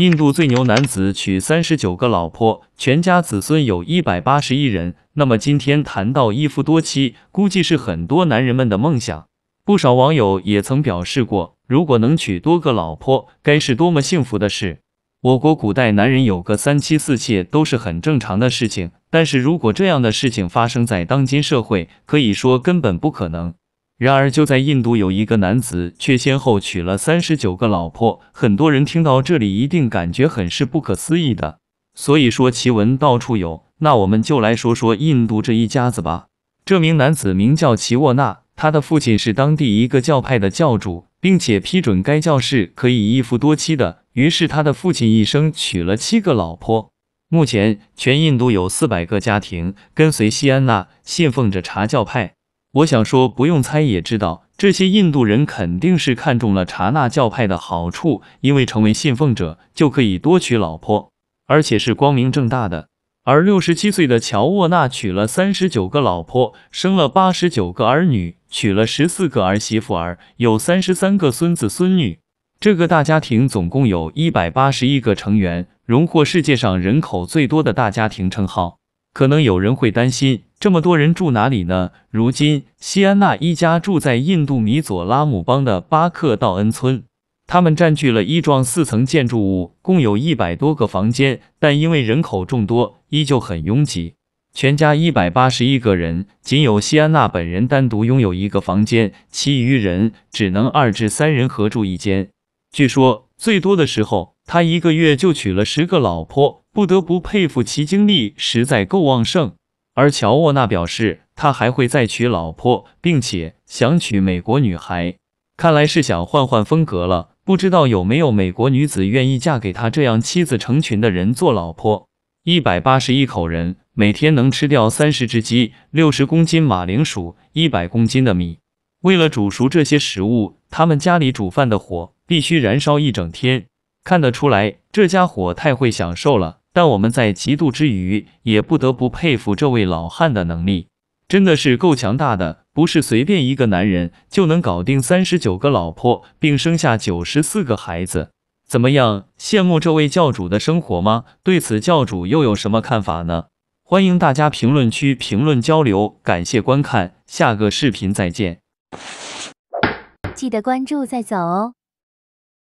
印度最牛男子娶三十九个老婆，全家子孙有一百八十亿人。那么今天谈到一夫多妻，估计是很多男人们的梦想。不少网友也曾表示过，如果能娶多个老婆，该是多么幸福的事。我国古代男人有个三妻四妾都是很正常的事情，但是如果这样的事情发生在当今社会，可以说根本不可能。然而，就在印度有一个男子却先后娶了三十九个老婆。很多人听到这里一定感觉很是不可思议的。所以说奇闻到处有，那我们就来说说印度这一家子吧。这名男子名叫齐沃纳，他的父亲是当地一个教派的教主，并且批准该教士可以一夫多妻的。于是他的父亲一生娶了七个老婆。目前，全印度有四百个家庭跟随西安娜信奉着茶教派。我想说，不用猜也知道，这些印度人肯定是看中了查那教派的好处，因为成为信奉者就可以多娶老婆，而且是光明正大的。而六十七岁的乔沃纳娶了三十九个老婆，生了八十九个儿女，娶了十四个儿媳妇儿，有三十三个孙子孙女。这个大家庭总共有一百八十一个成员，荣获世界上人口最多的大家庭称号。可能有人会担心，这么多人住哪里呢？如今，西安娜一家住在印度米佐拉姆邦的巴克道恩村，他们占据了一幢四层建筑物，共有一百多个房间，但因为人口众多，依旧很拥挤。全家一百八十一个人，仅有西安娜本人单独拥有一个房间，其余人只能二至三人合住一间。据说最多的时候。他一个月就娶了十个老婆，不得不佩服其精力实在够旺盛。而乔沃纳表示，他还会再娶老婆，并且想娶美国女孩，看来是想换换风格了。不知道有没有美国女子愿意嫁给他这样妻子成群的人做老婆？一百八十一口人每天能吃掉三十只鸡、六十公斤马铃薯、一百公斤的米。为了煮熟这些食物，他们家里煮饭的火必须燃烧一整天。看得出来，这家伙太会享受了。但我们在嫉妒之余，也不得不佩服这位老汉的能力，真的是够强大的。不是随便一个男人就能搞定三十九个老婆，并生下九十四个孩子。怎么样，羡慕这位教主的生活吗？对此，教主又有什么看法呢？欢迎大家评论区评论交流。感谢观看，下个视频再见。记得关注再走哦。